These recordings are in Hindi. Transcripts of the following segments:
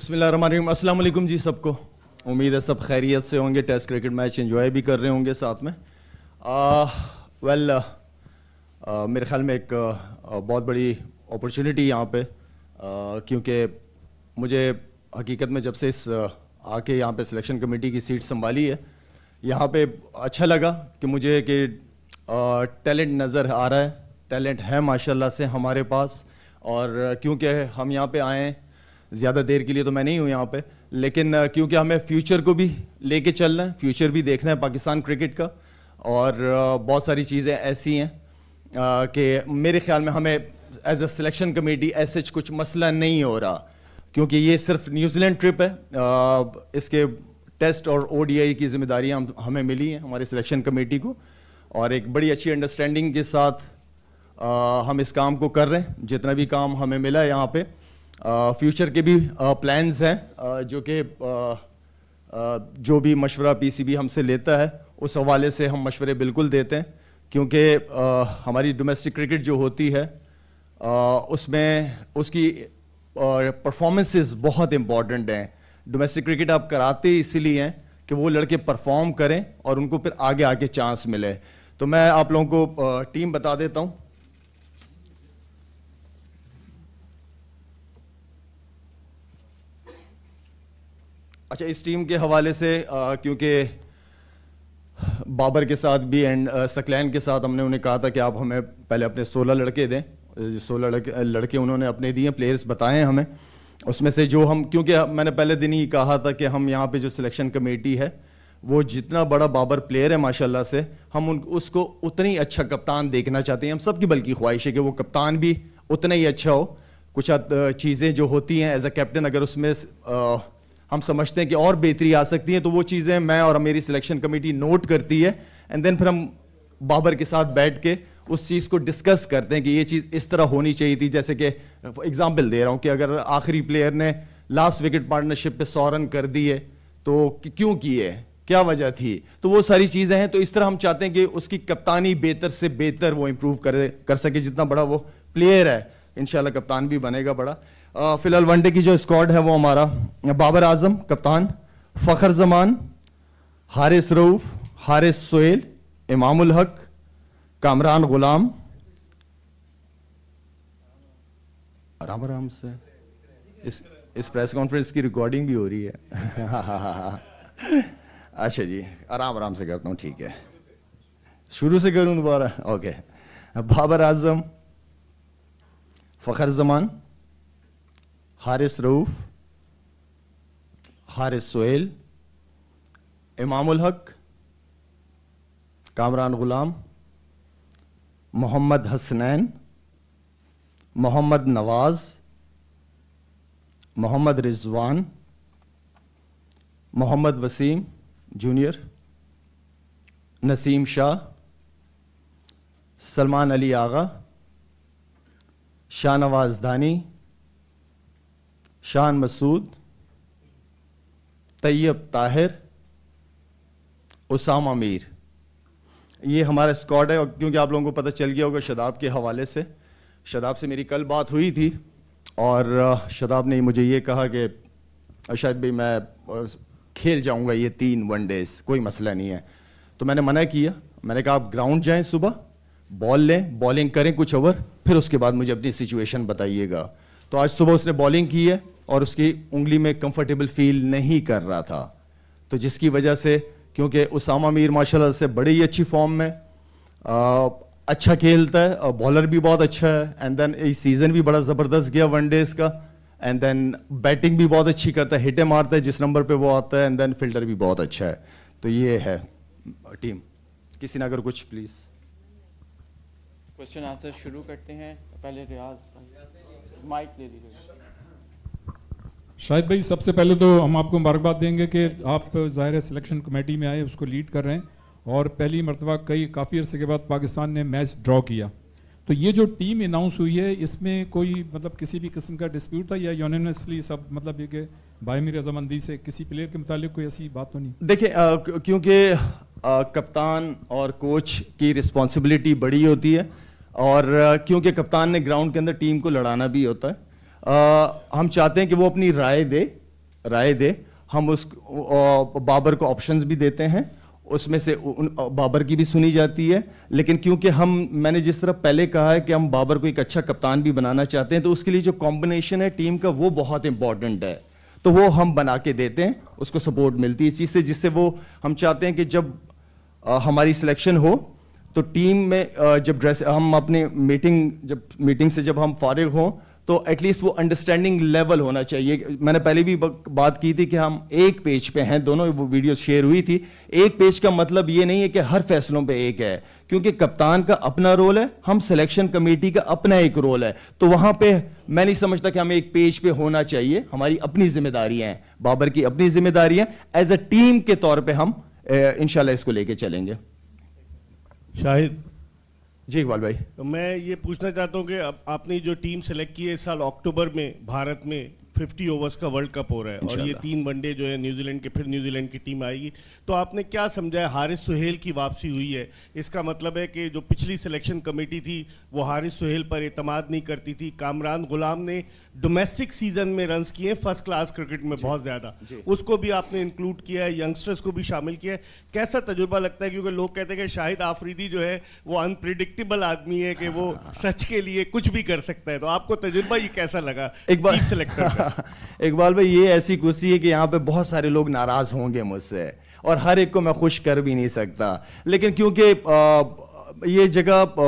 अस्सलाम वालेकुम जी सबको उम्मीद है सब खैरियत से होंगे टेस्ट क्रिकेट मैच एंजॉय भी कर रहे होंगे साथ में आ, वेल आ, मेरे ख्याल में एक आ, बहुत बड़ी अपॉर्चुनिटी यहाँ पे क्योंकि मुझे हकीकत में जब से इस आके यहाँ पे सिलेक्शन कमेटी की सीट संभाली है यहाँ पे अच्छा लगा कि मुझे कि टैलेंट नज़र आ रहा है टैलेंट है माशाल्लाह से हमारे पास और क्योंकि हम यहाँ पे आए ज़्यादा देर के लिए तो मैं नहीं हूँ यहाँ पे लेकिन क्योंकि हमें फ्यूचर को भी लेके चलना है फ्यूचर भी देखना है पाकिस्तान क्रिकेट का और बहुत सारी चीज़ें ऐसी हैं कि मेरे ख्याल में हमें एज अ सिलेक्शन कमेटी ऐसे कुछ मसला नहीं हो रहा क्योंकि ये सिर्फ न्यूजीलैंड ट्रिप है इसके टेस्ट और ओ की जिम्मेदारियाँ हम, हमें मिली हैं हमारे सिलेक्शन कमेटी को और एक बड़ी अच्छी अंडरस्टैंडिंग के साथ आ, हम इस काम को कर रहे हैं जितना भी काम हमें मिला है यहाँ पर फ्यूचर के भी प्लान्स हैं जो कि जो भी मशवरा पीसीबी हमसे लेता है उस हवाले से हम मशवरे बिल्कुल देते हैं क्योंकि हमारी डोमेस्टिक क्रिकेट जो होती है उसमें उसकी परफॉर्मेंसेस बहुत इम्पॉर्टेंट हैं डोमेस्टिक क्रिकेट आप कराते इसीलिए हैं कि वो लड़के परफॉर्म करें और उनको फिर आगे आके चांस मिले तो मैं आप लोगों को टीम बता देता हूँ अच्छा इस टीम के हवाले से क्योंकि बाबर के साथ भी एंड सकलैन के साथ हमने उन्हें कहा था कि आप हमें पहले अपने सोलह लड़के दें सोलह लड़के लड़के उन्होंने अपने दिए प्लेयर्स बताए हमें उसमें से जो हम क्योंकि मैंने पहले दिन ही कहा था कि हम यहाँ पे जो सिलेक्शन कमेटी है वो जितना बड़ा बाबर प्लेयर है माशाल्लाह से हम उन उसको उतना ही अच्छा कप्तान देखना चाहते हैं हम सबकी बल्कि ख्वाहिश है कि वो कप्तान भी उतना ही अच्छा हो कुछ चीज़ें जो होती हैं एज अ कैप्टन अगर उसमें आ, हम समझते हैं कि और बेहतरी आ सकती है तो वो चीज़ें मैं और मेरी सिलेक्शन कमेटी नोट करती है एंड देन फिर हम बाबर के साथ बैठ के उस चीज़ को डिस्कस करते हैं कि ये चीज़ इस तरह होनी चाहिए थी जैसे कि एग्जाम्पल दे रहा हूँ कि अगर आखिरी प्लेयर ने लास्ट विकेट पार्टनरशिप पे सौ रन कर दिए तो क्यों किए क्या वजह थी तो वो सारी चीज़ें हैं तो इस तरह हम चाहते हैं कि उसकी कप्तानी बेहतर से बेहतर वो इम्प्रूव कर कर सके जितना बड़ा वो प्लेयर है इन कप्तान भी बनेगा बड़ा फिलहाल वनडे की जो स्क्वाड है वो हमारा बाबर आजम कप्तान फ़खर जमान हारिस रऊफ़ हारिस सोहेल इमामुल हक कामरान गुलाम आराम आराम से इस इस प्रेस कॉन्फ्रेंस की रिकॉर्डिंग भी हो रही है अच्छा जी आराम आराम से करता हूँ ठीक है शुरू से करूँ दोबारा ओके बाबर आजम फ़खर जमान हारिस रऊफ हारिस सोहेल इमामुल हक कामरान गुलाम मोहम्मद हसनैन मोहम्मद नवाज मोहम्मद रिजवान मोहम्मद वसीम जूनियर नसीम शाह सलमान अली आगा शाहनवाज दानी शान मसूद तैयब ताहिर उसामा मीर ये हमारा स्कॉड है और क्योंकि आप लोगों को पता चल गया होगा शदाब के हवाले से शदाब से मेरी कल बात हुई थी और शदाब ने मुझे ये कहा कि शायद भाई मैं खेल जाऊंगा ये तीन वन डेज कोई मसला नहीं है तो मैंने मना किया मैंने कहा आप ग्राउंड जाएं सुबह बॉल लें बॉलिंग करें कुछ ओवर फिर उसके बाद मुझे अपनी सिचुएशन बताइएगा तो आज सुबह उसने बॉलिंग की है और उसकी उंगली में कंफर्टेबल फील नहीं कर रहा था तो जिसकी वजह से क्योंकि उसामा मीर माशाल्लाह से बड़ी ही अच्छी फॉर्म में आ, अच्छा खेलता है बॉलर भी बहुत अच्छा है एंड देन इस सीज़न भी बड़ा ज़बरदस्त गया वनडेज का एंड देन बैटिंग भी बहुत अच्छी करता है हिटे मारता है जिस नंबर पर वो आता है एंड देन फिल्टर भी बहुत अच्छा है तो ये है टीम किसी ने अगर कुछ प्लीज़ क्वेश्चन आंसर शुरू करते हैं पहले रियाज माइक ले लीजिए शायद भाई सबसे पहले तो हम आपको मुबारकबाद देंगे कि आप ज़ाहिर सिलेक्शन कमेटी में आए उसको लीड कर रहे हैं और पहली मरतबा कई काफ़ी अरसे के बाद पाकिस्तान ने मैच ड्रॉ किया तो ये जो टीम अनाउंस हुई है इसमें कोई मतलब किसी भी किस्म का डिस्प्यूट था या यूनिनसली सब मतलब ये कि बायमी रजामंदी से किसी प्लेयर के मुतालिक कोई ऐसी बात तो नहीं देखिए क्योंकि कप्तान और कोच की रिस्पॉन्सिबिलिटी बड़ी होती है और क्योंकि कप्तान ने ग्राउंड के अंदर टीम को लड़ाना भी होता है आ, हम चाहते हैं कि वो अपनी राय दे राय दे हम उस आ, बाबर को ऑप्शंस भी देते हैं उसमें से उन बाबर की भी सुनी जाती है लेकिन क्योंकि हम मैंने जिस तरह पहले कहा है कि हम बाबर को एक अच्छा कप्तान भी बनाना चाहते हैं तो उसके लिए जो कॉम्बिनेशन है टीम का वो बहुत इंपॉर्टेंट है तो वो हम बना के देते हैं उसको सपोर्ट मिलती है इस चीज़ से जिससे वो हम चाहते हैं कि जब आ, हमारी सिलेक्शन हो तो टीम में आ, जब ड्रेस हम अपने मीटिंग जब मीटिंग से जब हम फारिग हों तो एटलीस्ट वो अंडरस्टैंडिंग लेवल होना चाहिए मैंने पहले भी बात की थी कि हम एक पेज पे हैं दोनों वो वीडियो शेयर हुई थी एक पेज का मतलब ये नहीं है कि हर फैसलों पे एक है क्योंकि कप्तान का अपना रोल है हम सिलेक्शन कमेटी का अपना एक रोल है तो वहां पे मैं नहीं समझता कि हमें एक पेज पे होना चाहिए हमारी अपनी जिम्मेदारियां हैं बाबर की अपनी जिम्मेदारियां एज अ टीम के तौर पर हम इनशाला इसको लेके चलेंगे शाहिद जी इकबाल भाई तो मैं ये पूछना चाहता हूँ कि आपने जो टीम सेलेक्ट की है इस साल अक्टूबर में भारत में फिफ्टी ओवर्स का वर्ल्ड कप हो रहा है और ये तीन वनडे जो है न्यूजीलैंड के फिर न्यूजीलैंड की टीम आएगी तो आपने क्या समझा है हारिस सुहेल की वापसी हुई है इसका मतलब है कि जो पिछली सिलेक्शन कमेटी थी वो हारिस सुहेल पर एतमाद नहीं करती थी कामरान गुलाम ने डोमेस्टिक सीजन में रन किए फर्स्ट क्लास क्रिकेट में बहुत ज़्यादा उसको भी आपने इंक्लूड किया है यंगस्टर्स को भी शामिल किया है कैसा तजुर्बा लगता है क्योंकि लोग कहते हैं कि शाहिद आफरीदी जो है वो अनप्रिडिक्टेबल आदमी है कि वो हाँ। सच के लिए कुछ भी कर सकता है तो आपको तजुर्बा ये कैसा लगा एक बार सिलेक्टर इकबाल भाई ये ऐसी कुर्सी है कि यहाँ पे बहुत सारे लोग नाराज़ होंगे मुझसे और हर एक को मैं खुश कर भी नहीं सकता लेकिन क्योंकि ये जगह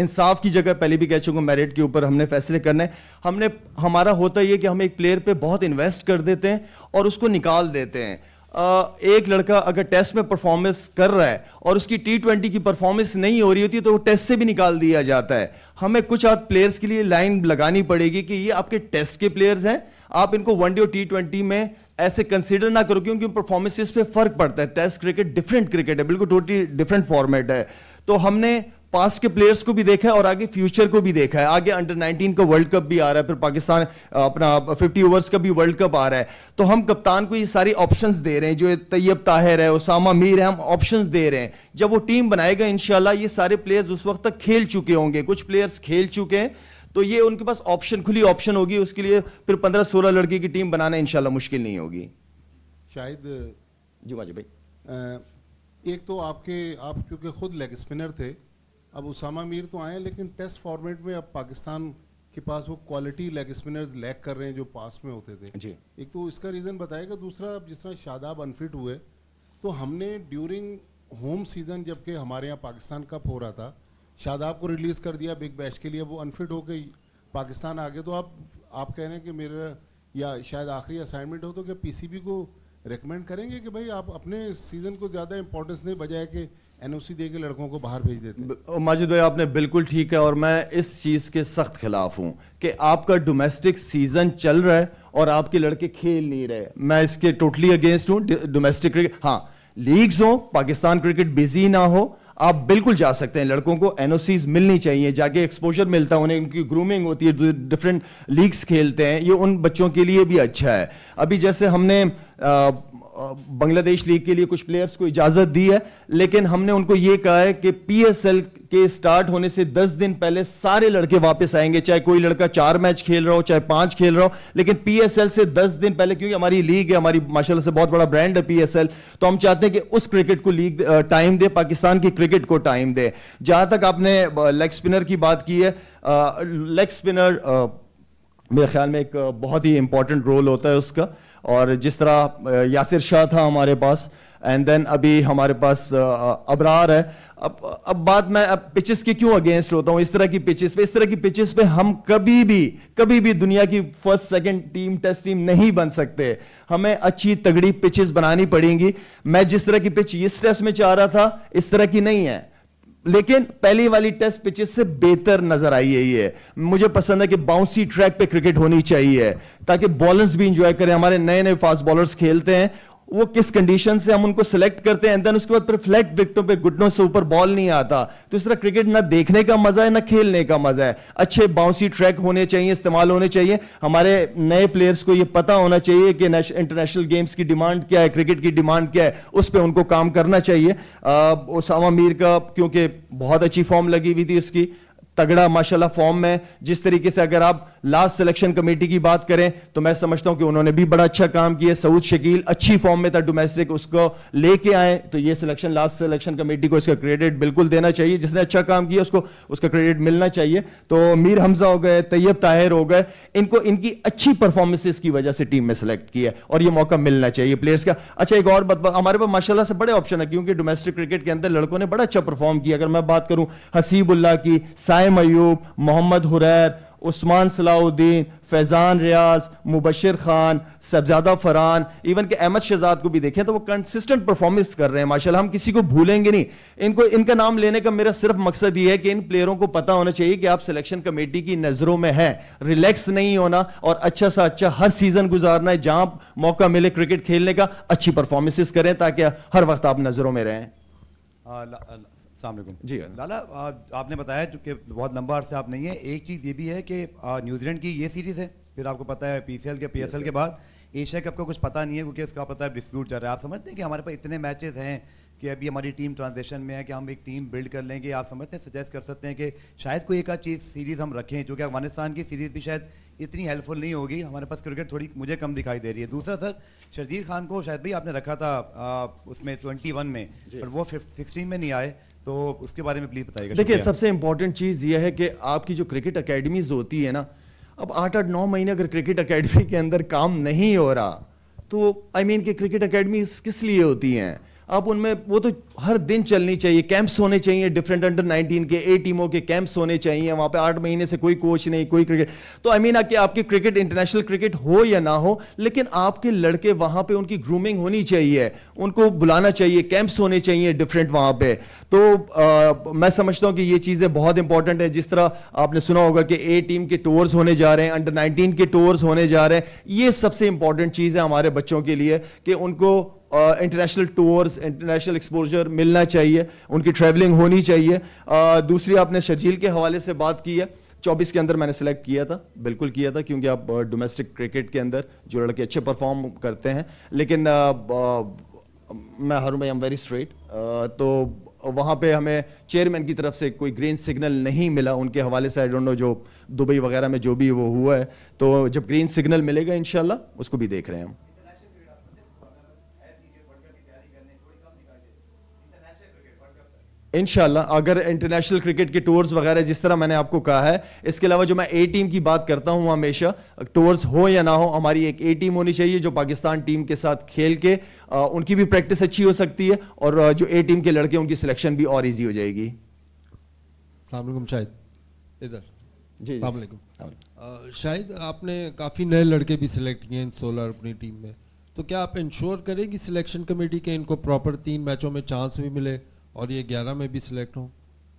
इंसाफ की जगह पहले भी कह चुका मेरिट के ऊपर हमने फैसले करने हमने हमारा होता ये कि हम एक प्लेयर पे बहुत इन्वेस्ट कर देते हैं और उसको निकाल देते हैं एक लड़का अगर टेस्ट में परफॉर्मेंस कर रहा है और उसकी टी ट्वेंटी की परफॉर्मेंस नहीं हो रही होती तो वो टेस्ट से भी निकाल दिया जाता है हमें कुछ आप प्लेयर्स के लिए लाइन लगानी पड़ेगी कि ये आपके टेस्ट के प्लेयर्स हैं आप इनको वनडे और टी ट्वेंटी में ऐसे कंसिडर ना करो क्योंकि परफॉर्मेंसेस पे फर्क पड़ता है टेस्ट क्रिकेट डिफरेंट क्रिकेट है बिल्कुल टोटली डिफरेंट फॉर्मेट है तो हमने पास्ट के प्लेयर्स को भी देखा है और आगे फ्यूचर को भी देखा है आगे अंडर 19 का वर्ल्ड कप भी आ रहा है फिर पाकिस्तान अपना 50 ओवर्स का भी वर्ल्ड कप आ रहा है तो हम कप्तान को ये सारी ऑप्शंस दे रहे हैं जो तैयब ताहिर है उसामा मीर है हम ऑप्शंस दे रहे हैं जब वो टीम बनाएगा इनशाला ये सारे प्लेयर्स उस वक्त तक खेल चुके होंगे कुछ प्लेयर्स खेल चुके हैं तो ये उनके पास ऑप्शन खुली ऑप्शन होगी उसके लिए फिर पंद्रह सोलह लड़के की टीम बनाना इनशाला मुश्किल नहीं होगी शायद जी माजी भाई एक तो आपके आप क्योंकि खुद लेग स्पिनर थे अब उसामा मीर तो आए लेकिन टेस्ट फॉर्मेट में अब पाकिस्तान के पास वो क्वालिटी लेग स्पिनर्स लैग कर रहे हैं जो पास में होते थे जी एक तो इसका रीज़न बताएगा दूसरा अब जिस तरह शादाब अनफिट हुए तो हमने ड्यूरिंग होम सीज़न जबकि हमारे यहाँ पाकिस्तान कप हो रहा था शादाब को रिलीज़ कर दिया बिग बैश के लिए वो अनफिट हो गई पाकिस्तान आ गए तो आप आप कह रहे हैं कि मेरा या शायद आखिरी असाइनमेंट हो तो क्या पीसीबी को रिकमेंड करेंगे कि भाई आप अपने सीज़न को ज़्यादा इंपॉर्टेंस दें बजाय कि एनओसी दे के लड़कों को बाहर भेज देते माजिद भाई आपने बिल्कुल ठीक है और मैं इस चीज़ के सख्त खिलाफ हूँ कि आपका डोमेस्टिक सीजन चल रहा है और आपके लड़के खेल नहीं रहे मैं इसके टोटली अगेंस्ट हूँ डोमेस्टिक क्रिकेट हाँ लीग्स हो पाकिस्तान क्रिकेट बिजी ना हो आप बिल्कुल जा सकते हैं लड़कों को एन मिलनी चाहिए जाके एक्सपोजर मिलता है उन्हें उनकी ग्रूमिंग होती है डिफरेंट लीग्स खेलते हैं ये उन बच्चों के लिए भी अच्छा है अभी जैसे हमने आ, बांग्लादेश लीग के लिए कुछ प्लेयर्स को इजाज़त दी है लेकिन हमने उनको यह कहा है कि पीएसएल के स्टार्ट होने से 10 दिन पहले सारे लड़के वापस आएंगे चाहे कोई लड़का चार मैच खेल रहा हो चाहे पांच खेल रहा हो लेकिन पीएसएल से 10 दिन पहले क्योंकि हमारी लीग है हमारी माशाल्लाह से बहुत बड़ा ब्रांड है पीएसएल तो हम चाहते हैं कि उस क्रिकेट को लीग टाइम दे पाकिस्तान की क्रिकेट को टाइम दे जहां तक आपने लेग स्पिनर की बात की है लेग स्पिनर मेरे ख्याल में एक बहुत ही इंपॉर्टेंट रोल होता है उसका और जिस तरह यासिर शाह था हमारे पास एंड देन अभी हमारे पास अबरार है अब अब बात मैं अब पिचेस के क्यों अगेंस्ट होता हूँ इस तरह की पिचेस पे इस तरह की पिचेस पे हम कभी भी कभी भी दुनिया की first second team test team नहीं बन सकते हमें अच्छी तगड़ी पिचेस बनानी पड़ेंगी मैं जिस तरह की पिच इस टेस्ट में चाह रहा था इस तरह की नहीं है लेकिन पहली वाली टेस्ट पिचेस से बेहतर नजर आई है ये मुझे पसंद है कि बाउंसी ट्रैक पे क्रिकेट होनी चाहिए ताकि बॉलर्स भी इंजॉय करें हमारे नए नए फास्ट बॉलर्स खेलते हैं वो किस कंडीशन से हम उनको सिलेक्ट करते हैं देन उसके बाद फिर फ्लैट विकटों पे घुटनों से ऊपर बॉल नहीं आता तो इस तरह क्रिकेट ना देखने का मजा है ना खेलने का मजा है अच्छे बाउंसी ट्रैक होने चाहिए इस्तेमाल होने चाहिए हमारे नए प्लेयर्स को ये पता होना चाहिए कि इंटरनेशनल गेम्स की डिमांड क्या है क्रिकेट की डिमांड क्या है उस पर उनको काम करना चाहिए उसामा मीर का क्योंकि बहुत अच्छी फॉर्म लगी हुई थी उसकी तगड़ा माशाल्लाह फॉर्म में जिस तरीके से अगर आप लास्ट सिलेक्शन कमेटी की बात करें तो मैं समझता हूं कि उन्होंने भी बड़ा अच्छा काम किया सऊद शकील अच्छी फॉर्म में था डोमेस्टिक उसको लेके आए तो ये सिलेक्शन लास्ट सिलेक्शन कमेटी को इसका क्रेडिट बिल्कुल देना चाहिए जिसने अच्छा काम किया उसको उसका क्रेडिट मिलना चाहिए तो मीर हमजा हो गए तैयब ताहिर हो गए इनको इनकी अच्छी परफॉर्मेंसेस की वजह से टीम में सेलेक्ट किया और ये मौका मिलना चाहिए प्लेयर्स का अच्छा एक और बात हमारे पास माशाला से बड़े ऑप्शन है क्योंकि डोमेस्टिक क्रिकेट के अंदर लड़कों ने बड़ा अच्छा परफॉर्म किया अगर मैं बात करूं हसीबुल्ला की साय नायम अयूब मोहम्मद हुरैर उस्मान सलाउद्दीन फैज़ान रियाज मुबशर खान सबजादा फरान इवन के अहमद शहजाद को भी देखें तो वो कंसिस्टेंट परफॉर्मेंस कर रहे हैं माशाल्लाह हम किसी को भूलेंगे नहीं इनको इनका नाम लेने का मेरा सिर्फ मकसद ये है कि इन प्लेयरों को पता होना चाहिए कि आप सिलेक्शन कमेटी की नज़रों में हैं रिलैक्स नहीं होना और अच्छा सा अच्छा हर सीज़न गुजारना है जहाँ मौका मिले क्रिकेट खेलने का अच्छी परफॉर्मेंसेस करें ताकि हर वक्त आप नज़रों में रहें सलामकुम जी हाँ। लाला आ, आपने बताया कि बहुत लंबा अर्से आप नहीं है एक चीज़ ये भी है कि न्यूजीलैंड की ये सीरीज़ है फिर आपको पता है पी के पी के बाद एशिया कप का कुछ पता नहीं है क्योंकि उसका पता है डिस्प्यूट चल रहा है आप समझते हैं कि हमारे पास इतने मैचेस हैं कि अभी हमारी टीम ट्रांजेक्शन में है कि हम एक टीम बिल्ड कर लेंगे आप समझते हैं सजेस्ट कर सकते हैं कि शायद कोई एक चीज़ सीरीज़ हम रखें चूंकि अफगानिस्तान की सीरीज़ भी शायद इतनी हेल्पफुल नहीं होगी हमारे पास क्रिकेट थोड़ी मुझे कम दिखाई दे रही है दूसरा सर शर्जील खान को शायद भी आपने रखा था आ, उसमें वन में पर वो सिक्सटीन में नहीं आए तो उसके बारे में प्लीज बताइएगा देखिए सबसे इंपॉर्टेंट चीज़ ये है कि आपकी जो क्रिकेट अकेडमीज होती है ना अब आठ आठ नौ महीने अगर क्रिकेट अकेडमी के अंदर काम नहीं हो रहा तो आई I मीन mean, कि क्रिकेट अकेडमी किस लिए होती हैं अब उनमें वो तो हर दिन चलनी चाहिए कैंप्स होने चाहिए डिफरेंट अंडर 19 के ए टीमों के कैंप्स होने चाहिए वहाँ पे आठ महीने से कोई कोच नहीं कोई क्रिकेट तो आई मीन कि आपकी क्रिकेट इंटरनेशनल क्रिकेट हो या ना हो लेकिन आपके लड़के वहाँ पे उनकी ग्रूमिंग होनी चाहिए उनको बुलाना चाहिए कैंप्स होने चाहिए डिफरेंट वहाँ पर तो आ, मैं समझता हूँ कि ये चीज़ें बहुत इंपॉर्टेंट है जिस तरह आपने सुना होगा कि ए टीम के टूर्स होने जा रहे हैं अंडर नाइनटीन के टूर्स होने जा रहे हैं ये सबसे इंपॉर्टेंट चीज़ है हमारे बच्चों के लिए कि उनको इंटरनेशनल टूर्स इंटरनेशनल एक्सपोजर मिलना चाहिए उनकी ट्रैवलिंग होनी चाहिए uh, दूसरी आपने शर्जील के हवाले से बात की है चौबीस के अंदर मैंने सेलेक्ट किया था बिल्कुल किया था क्योंकि आप डोमेस्टिक क्रिकेट के अंदर जो लड़के अच्छे परफॉर्म करते हैं लेकिन आ, आ, मैं हर भाई एम वेरी स्ट्रेट तो वहाँ पे हमें चेयरमैन की तरफ से कोई ग्रीन सिग्नल नहीं मिला उनके हवाले से आई डोंट नो जो दुबई वगैरह में जो भी वो हुआ है तो जब ग्रीन सिग्नल मिलेगा इन उसको भी देख रहे हैं हम इनशाला अगर इंटरनेशनल क्रिकेट के टूर्स वगैरह जिस तरह मैंने आपको कहा है इसके अलावा जो मैं ए टीम की बात करता हूं हमेशा टूर्स हो या ना हो हमारी एक ए टीम होनी चाहिए जो पाकिस्तान टीम के साथ खेल के आ, उनकी भी प्रैक्टिस अच्छी हो सकती है और जो ए टीम के लड़के उनकी सिलेक्शन भी और ईजी हो जाएगी शाहिद इधर जी शाहिद आपने काफ़ी नए लड़के भी सिलेक्ट किए हैं सोलर अपनी टीम में तो क्या आप इंश्योर करें कि सिलेक्शन कमेटी के इनको प्रॉपर तीन मैचों में चांस भी मिले और ये ग्यारह में भी सिलेक्ट हो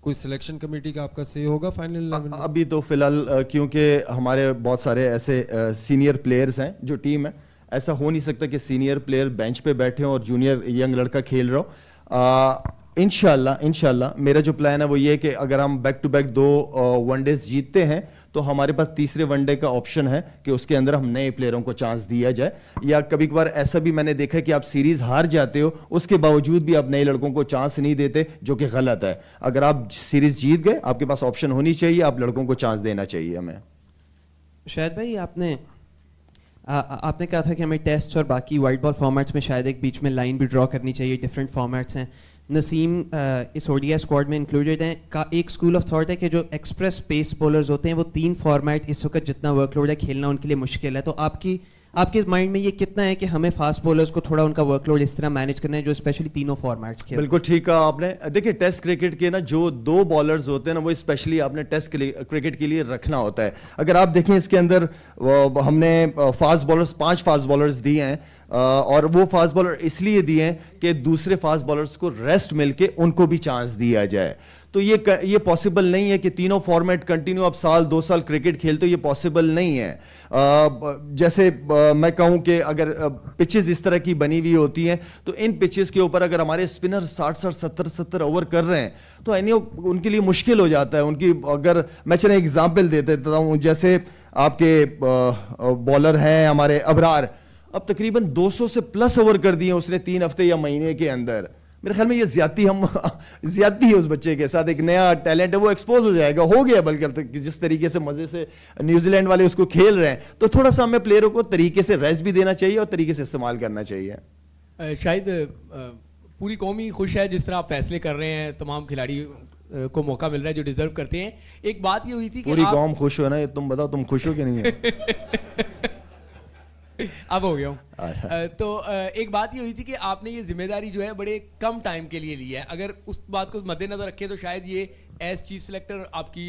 कोई सिलेक्शन कमेटी का आपका सही होगा फाइनल अभी तो फिलहाल क्योंकि हमारे बहुत सारे ऐसे आ, सीनियर प्लेयर्स हैं जो टीम है ऐसा हो नहीं सकता कि सीनियर प्लेयर बेंच पे बैठे हों और जूनियर यंग लड़का खेल रहा हो इनशाला इनशाला मेरा जो प्लान है वो ये कि अगर हम बैक टू बैक दो वनडेज जीतते हैं तो हमारे पास तीसरे वनडे का ऑप्शन है कि उसके अंदर हम नए प्लेयरों को चांस दिया जाए या कभी कभार ऐसा भी मैंने देखा कि आप सीरीज हार जाते हो उसके बावजूद भी आप नए लड़कों को चांस नहीं देते जो कि गलत है अगर आप सीरीज जीत गए आपके पास ऑप्शन होनी चाहिए आप लड़कों को चांस देना चाहिए हमें शायद भाई आपने आ, आपने कहा था कि हमें टेस्ट और बाकी वाइट बॉल फॉर्मेट्स में शायद एक बीच में लाइन भी ड्रॉ करनी चाहिए डिफरेंट फॉर्मेट्स हैं नसीम इस ओडिया स्क्वाड में इंक्लूडेड हैं का एक स्कूल ऑफ थॉट है कि जो एक्सप्रेस पेस बॉलर्स होते हैं वो तीन फॉर्मेट इस वक्त जितना वर्कलोड है खेलना उनके लिए मुश्किल है तो आपकी आपके माइंड में ये कितना है कि हमें फास्ट बॉलर्स को थोड़ा उनका वर्कलोड इस तरह मैनेज करना है जो स्पेशली तीनों फॉर्मेट्स के बिल्कुल ठीक है आपने देखिए टेस्ट क्रिकेट के ना जो दो बॉलर्स होते हैं ना वो स्पेशली आपने टेस्ट क्रिकेट के लिए रखना होता है अगर आप देखें इसके अंदर हमने फास्ट बॉलर्स पांच फास्ट बॉलर्स दिए हैं और वो फास्ट बॉलर इसलिए दिए हैं कि दूसरे फास्ट बॉलर्स को रेस्ट मिलके उनको भी चांस दिया जाए तो ये ये पॉसिबल नहीं है कि तीनों फॉर्मेट कंटिन्यू अब साल दो साल क्रिकेट खेलते ये पॉसिबल नहीं है आ, जैसे आ, मैं कहूं कि अगर पिचेस इस तरह की बनी हुई होती हैं तो इन पिचेस के ऊपर अगर हमारे स्पिनर साठ साठ सत्तर सत्तर ओवर कर रहे हैं तो एनी उनके लिए मुश्किल हो जाता है उनकी अगर मैं चले एग्जाम्पल दे देता हूँ जैसे आपके बॉलर हैं हमारे अबरार अब तकरीबन 200 से प्लस ओवर कर दिए उसने तीन हफ्ते या महीने के अंदर मेरे ख्याल में ये ज्यादा हम ज्यादा है उस बच्चे के साथ एक नया टैलेंट है वो एक्सपोज हो जाएगा हो गया बल्कि जिस तरीके से मज़े से न्यूजीलैंड वाले उसको खेल रहे हैं तो थोड़ा सा हमें प्लेयरों को तरीके से रेस्ट भी देना चाहिए और तरीके से इस्तेमाल करना चाहिए शायद पूरी कौमी खुश है जिस तरह आप फैसले कर रहे हैं तमाम खिलाड़ी को मौका मिल रहा है जो डिजर्व करते हैं एक बात ये हुई थी कि पूरी आप... कौम खुश हो ना ये तुम बताओ तुम खुश हो कि नहीं अब हो गया हूँ हाँ, हाँ। तो एक बात ये हुई थी कि आपने ये जिम्मेदारी जो है बड़े कम टाइम के लिए ली है अगर उस बात को मद्देनजर रखे तो शायद ये एज चीफ सिलेक्टर आपकी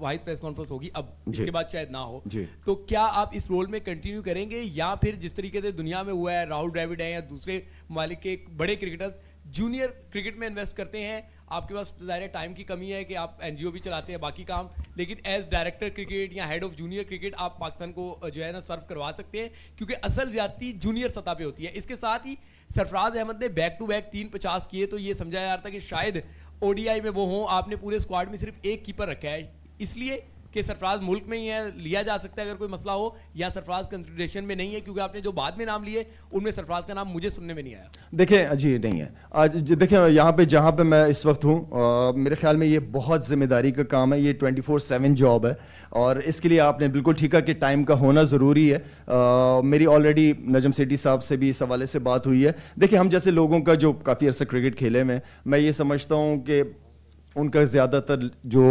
वाइस प्रेस कॉन्फ्रेंस होगी अब इसके बाद शायद ना हो तो क्या आप इस रोल में कंटिन्यू करेंगे या फिर जिस तरीके से दुनिया में हुआ है राहुल द्रविड है या दूसरे मालिक के बड़े क्रिकेटर्स जूनियर क्रिकेट में इन्वेस्ट करते हैं आपके पास तो ज़ाहिर टाइम की कमी है कि आप एन भी चलाते हैं बाकी काम लेकिन एज डायरेक्टर क्रिकेट या हेड ऑफ जूनियर क्रिकेट आप पाकिस्तान को जो है ना सर्व करवा सकते हैं क्योंकि असल ज्यादती जूनियर सतह पर होती है इसके साथ ही सरफराज अहमद ने बैक टू बैक तीन पचास किए तो ये समझाया जा रहा था कि शायद ओडीआई में वो हों आपने पूरे स्क्वाड में सिर्फ एक कीपर रखा है इसलिए कि सरफराज मुल्क में ही है लिया जा सकता है अगर कोई मसला हो या सरफराज कंसिडरेशन में नहीं है क्योंकि आपने जो बाद में नाम लिए उनमें सरफराज का नाम मुझे सुनने में नहीं आया देखिए अजी नहीं है आज यहाँ पे जहाँ पे मैं इस वक्त हूँ मेरे ख्याल में ये बहुत जिम्मेदारी का काम है ये ट्वेंटी फोर सेवन जॉब है और इसके लिए आपने बिल्कुल ठीक है कि टाइम का होना ज़रूरी है आ, मेरी ऑलरेडी नजम सेठी साहब से भी इस हवाले से बात हुई है देखिए हम जैसे लोगों का जो काफ़ी अर्सा क्रिकेट खेले हुए मैं ये समझता हूँ कि उनका ज़्यादातर जो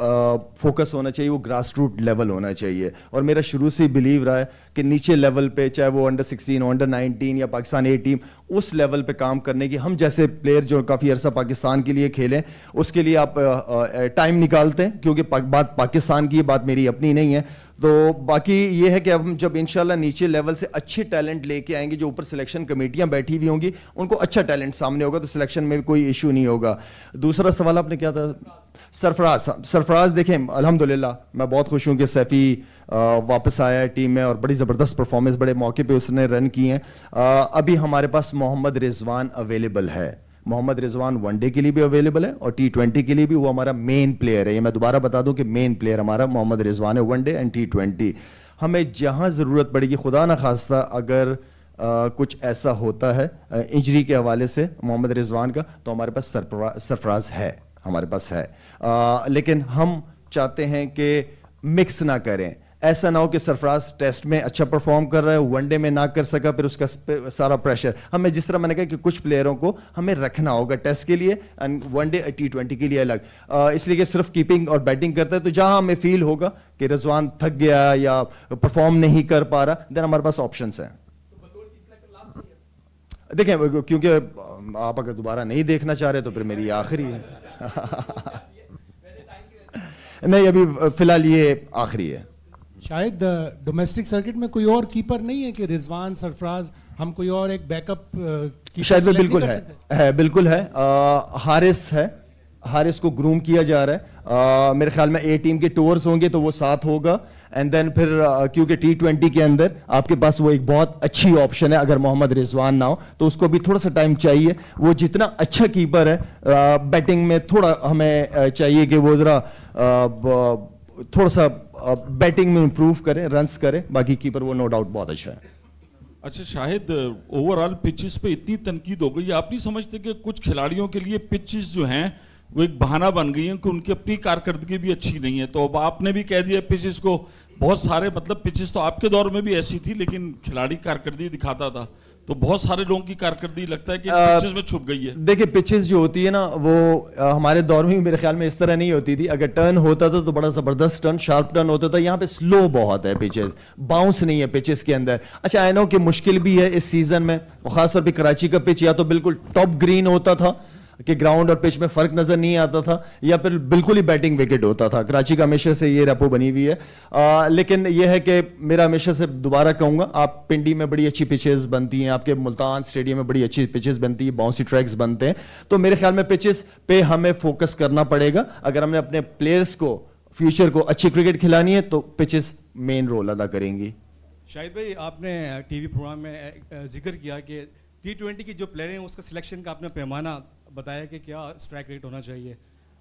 फोकस uh, होना चाहिए वो ग्रास रूट लेवल होना चाहिए और मेरा शुरू से ही बिलीव रहा है कि नीचे लेवल पे चाहे वो अंडर 16 अंडर 19 या पाकिस्तान ए टीम उस लेवल पे काम करने की हम जैसे प्लेयर जो काफ़ी अरसा पाकिस्तान के लिए खेलें उसके लिए आप टाइम निकालते हैं क्योंकि पा, बात पाकिस्तान की बात मेरी अपनी नहीं है तो बाकी ये है कि अब हम जब इंशाल्लाह नीचे लेवल से अच्छे टैलेंट लेके आएंगे जो ऊपर सिलेक्शन कमेटियां बैठी हुई होंगी उनको अच्छा टैलेंट सामने होगा तो सिलेक्शन में भी कोई इशू नहीं होगा दूसरा सवाल आपने क्या था सरफराज सरफराज देखें अल्हम्दुलिल्लाह मैं बहुत खुश हूं कि सैफ़ी वापस आया है टीम में और बड़ी ज़बरदस्त परफॉर्मेंस बड़े मौके पर उसने रन किए हैं अभी हमारे पास मोहम्मद रिजवान अवेलेबल है मोहम्मद रिजवान वनडे के लिए भी अवेलेबल है और टी ट्वेंटी के लिए भी वो हमारा मेन प्लेयर है ये मैं दोबारा बता दूं कि मेन प्लेयर हमारा मोहम्मद रिजवान है वनडे एंड टी ट्वेंटी हमें जहाँ ज़रूरत पड़ेगी खुदा ना खास्ता अगर आ, कुछ ऐसा होता है इंजरी के हवाले से मोहम्मद रिजवान का तो हमारे पास सरफराज है हमारे पास है आ, लेकिन हम चाहते हैं कि मिक्स ना करें ऐसा ना हो कि सरफराज टेस्ट में अच्छा परफॉर्म कर रहा है वनडे में ना कर सका फिर उसका सारा प्रेशर हमें जिस तरह मैंने कहा कि कुछ प्लेयरों को हमें रखना होगा टेस्ट के लिए एंड वनडे टी ट्वेंटी के लिए अलग इसलिए कि सिर्फ कीपिंग और बैटिंग करता है तो जहां हमें फील होगा कि रजवान थक गया या परफॉर्म नहीं कर पा रहा देन हमारे पास ऑप्शन हैं देखें क्योंकि आप अगर दोबारा नहीं देखना चाह रहे तो फिर मेरी आखिरी है नहीं अभी फिलहाल ये आखिरी है शायद डोमेस्टिक uh, सर्किट में कोई और कीपर नहीं है कि रिजवान सरफराज हम कोई और एक बैकअप uh, शायद वो बिल्कुल है, है बिल्कुल है आ, uh, हारिस है हारिस को ग्रूम किया जा रहा है आ, मेरे ख्याल में ए टीम के टूर्स होंगे तो वो साथ होगा एंड देन फिर क्योंकि टी ट्वेंटी के अंदर आपके पास वो एक बहुत अच्छी ऑप्शन है अगर मोहम्मद रिजवान ना हो तो उसको भी थोड़ा सा टाइम चाहिए वो जितना अच्छा कीपर है आ, बैटिंग में थोड़ा हमें चाहिए कि वो ज़रा थोड़ा सा बैटिंग में इंप्रूव करें रन्स करें बाकी कीपर वो नो डाउट बहुत अच्छा है अच्छा शायद ओवरऑल पिचेस पे इतनी तनकीद हो गई आप नहीं समझते कि कुछ खिलाड़ियों के लिए पिचेस जो हैं वो एक बहाना बन गई हैं कि उनकी अपनी कारकर्दगी भी अच्छी नहीं है तो अब आपने भी कह दिया पिचेस को बहुत सारे मतलब पिचेस तो आपके दौर में भी ऐसी थी लेकिन खिलाड़ी कारकर्दगी दिखाता था तो बहुत सारे लोगों की कारकर्दगी लगता है कि पिचेस में छुप गई है देखिए पिचेस जो होती है ना वो आ, हमारे दौर में मेरे ख्याल में इस तरह नहीं होती थी अगर टर्न होता था तो बड़ा जबरदस्त टर्न शार्प टर्न होता था यहाँ पे स्लो बहुत है पिचेस बाउंस नहीं है पिचेस के अंदर अच्छा आई नो कि मुश्किल भी है इस सीजन में खासतौर पर कराची का पिच या तो बिल्कुल टॉप ग्रीन होता था कि ग्राउंड और पिच में फर्क नजर नहीं आता था या फिर बिल्कुल ही बैटिंग विकेट होता था कराची का हमेशा से ये रेपो बनी हुई है आ, लेकिन यह है कि मेरा हमेशा से दोबारा कहूंगा आप पिंडी में बड़ी अच्छी पिचेस बनती हैं आपके मुल्तान स्टेडियम में बड़ी अच्छी पिचेस बनती है बाउंसी ट्रैक्स बनते हैं तो मेरे ख्याल में पिचेस पे हमें फोकस करना पड़ेगा अगर हमने अपने प्लेयर्स को फ्यूचर को अच्छी क्रिकेट खिलानी है तो पिचेस मेन रोल अदा करेंगी शाहिद भाई आपने टीवी प्रोग्राम में जिक्र किया कि टी ट्वेंटी की जो प्लेयर हैं उसका सिलेक्शन का आपने पैमाना बताया कि क्या स्ट्राइक रेट होना चाहिए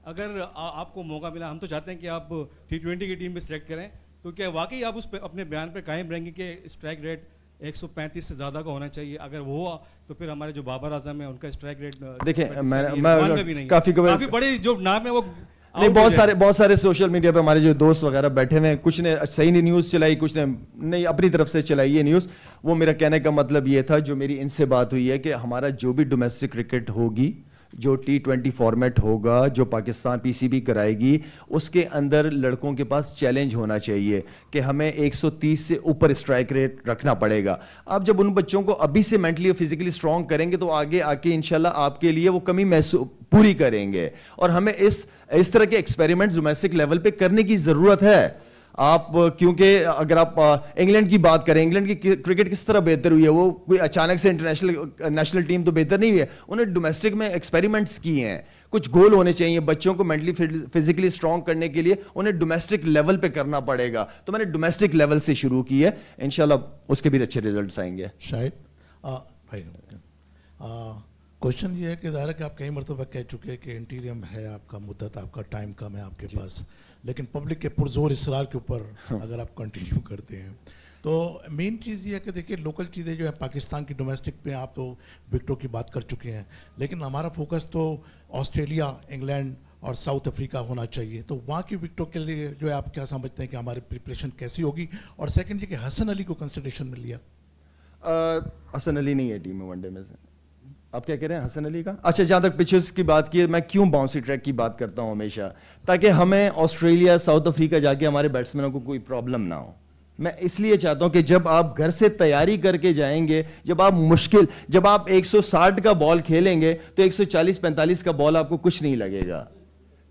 अगर आ, आपको मौका मिला हम तो चाहते हैं कि आप टी ट्वेंटी की टीम में सिलेक्ट करें तो क्या वाकई आप उस पे, अपने बयान पर कायम रहेंगे कि स्ट्राइक रेट 135 से ज़्यादा का होना चाहिए अगर वो हुआ तो फिर हमारे जो बाबर आजम है उनका स्ट्राइक रेट देखिए काफ़ी काफ़ी बड़े जो नाम है वो नहीं बहुत सारे बहुत सारे सोशल मीडिया पे हमारे जो दोस्त वगैरह बैठे हुए हैं कुछ ने सही नहीं न्यूज़ चलाई कुछ ने नहीं अपनी तरफ से चलाई ये न्यूज़ वो मेरा कहने का मतलब ये था जो मेरी इनसे बात हुई है कि हमारा जो भी डोमेस्टिक क्रिकेट होगी जो टी ट्वेंटी फॉर्मेट होगा जो पाकिस्तान पीसीबी कराएगी उसके अंदर लड़कों के पास चैलेंज होना चाहिए कि हमें 130 से ऊपर स्ट्राइक रेट रखना पड़ेगा अब जब उन बच्चों को अभी से मेंटली और फिजिकली स्ट्रांग करेंगे तो आगे आके इनशाला आपके लिए वो कमी महसूस पूरी करेंगे और हमें इस इस तरह के एक्सपेरिमेंट डोमेस्टिक लेवल पर करने की ज़रूरत है आप क्योंकि अगर आप इंग्लैंड की बात करें इंग्लैंड की क्रिकेट किस तरह बेहतर हुई है वो कोई अचानक से इंटरनेशनल नेशनल टीम तो बेहतर नहीं हुई है उन्हें डोमेस्टिक में एक्सपेरिमेंट्स किए हैं कुछ गोल होने चाहिए बच्चों को मेंटली फिजिकली स्ट्रांग करने के लिए उन्हें डोमेस्टिक लेवल पे करना पड़ेगा तो मैंने डोमेस्टिक लेवल से शुरू की है इनशाला उसके भी अच्छे रिजल्ट आएंगे शायद आ, भाई क्वेश्चन ये है कि ज़ाहिर है कि आप कई मरतबा कह चुके हैं कि इंटीरियम है आपका मुद्दत आपका टाइम कम है आपके पास लेकिन पब्लिक के पुरजोर इसरार के ऊपर हाँ। अगर आप कंटिन्यू करते हैं तो मेन चीज़ ये है कि देखिए लोकल चीज़ें जो है पाकिस्तान की डोमेस्टिक पे आप तो विकटों की बात कर चुके हैं लेकिन हमारा फोकस तो ऑस्ट्रेलिया इंग्लैंड और साउथ अफ्रीका होना चाहिए तो वहाँ की विकटों के लिए जो है आप क्या समझते हैं कि हमारी प्रिपरेशन कैसी होगी और सेकेंड ये कि हसन अली को कंसिडरेशन में लिया हसन अली नहीं है टीम में वनडे में से आप क्या कह रहे हैं हसन अली का अच्छा जहाँ तक पिचेस की बात की मैं क्यों बाउंसी ट्रैक की बात करता हूँ हमेशा ताकि हमें ऑस्ट्रेलिया साउथ अफ्रीका जाके हमारे बैट्समैनों को कोई प्रॉब्लम ना हो मैं इसलिए चाहता हूं कि जब आप घर से तैयारी करके जाएंगे जब आप मुश्किल जब आप 160 का बॉल खेलेंगे तो 140-45 का बॉल आपको कुछ नहीं लगेगा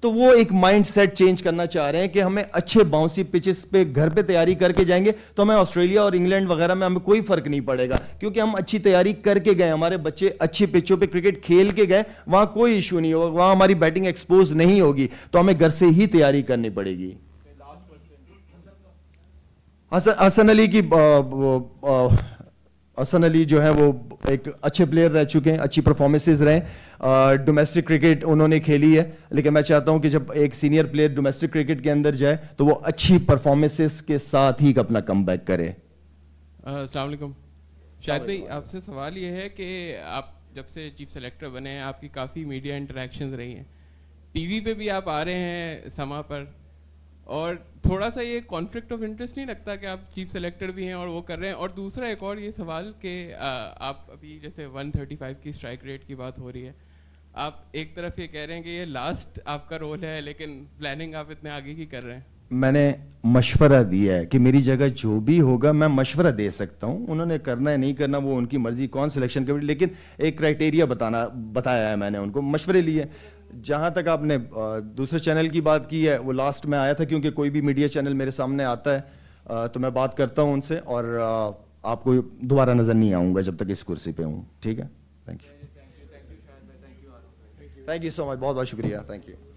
तो वो एक माइंड सेट चेंज करना चाह रहे हैं कि हमें अच्छे बाउंसी पिचेस पे घर पे तैयारी करके जाएंगे तो हमें ऑस्ट्रेलिया और इंग्लैंड वगैरह में हमें कोई फर्क नहीं पड़ेगा क्योंकि हम अच्छी तैयारी करके गए हमारे बच्चे अच्छी पिचों पे क्रिकेट खेल के गए वहां कोई इशू नहीं होगा वहां हमारी बैटिंग एक्सपोज नहीं होगी तो हमें घर से ही तैयारी करनी पड़ेगी हसन अली की आ, आ, आ, असन अली जो है वो एक अच्छे प्लेयर रह चुके हैं अच्छी परफॉर्मेंसेज रहे डोमेस्टिक क्रिकेट उन्होंने खेली है लेकिन मैं चाहता हूं कि जब एक सीनियर प्लेयर डोमेस्टिक क्रिकेट के अंदर जाए तो वो अच्छी परफॉर्मेंसेज के साथ ही अपना कम बैक करे असलम शायद भाई आपसे सवाल ये है कि आप जब से चीफ सेलेक्टर बने हैं आपकी काफ़ी मीडिया इंटरेक्शन रही हैं टीवी पे भी आप आ रहे हैं समा पर और थोड़ा सा ये कॉन्फ्लिक्ट ऑफ इंटरेस्ट नहीं लगता कि आप चीफ सेलेक्टर भी हैं और वो कर रहे हैं और दूसरा एक और ये सवाल कि आप अभी जैसे 135 की स्ट्राइक रेट की बात हो रही है आप एक तरफ ये कह रहे हैं कि ये लास्ट आपका रोल है लेकिन प्लानिंग आप इतने आगे की कर रहे हैं मैंने मशवरा दिया है कि मेरी जगह जो भी होगा मैं मशवरा दे सकता हूं उन्होंने करना है नहीं करना वो उनकी मर्जी कौन सिलेक्शन कमेटी लेकिन एक क्राइटेरिया बताना बताया है मैंने उनको मशवरे लिए जहाँ तक आपने दूसरे चैनल की बात की है वो लास्ट में आया था क्योंकि कोई भी मीडिया चैनल मेरे सामने आता है तो मैं बात करता हूँ उनसे और आपको दोबारा नज़र नहीं आऊंगा जब तक इस कुर्सी पे हूँ ठीक है thank you thank you so much बहुत बहुत शुक्रिया थैंक यू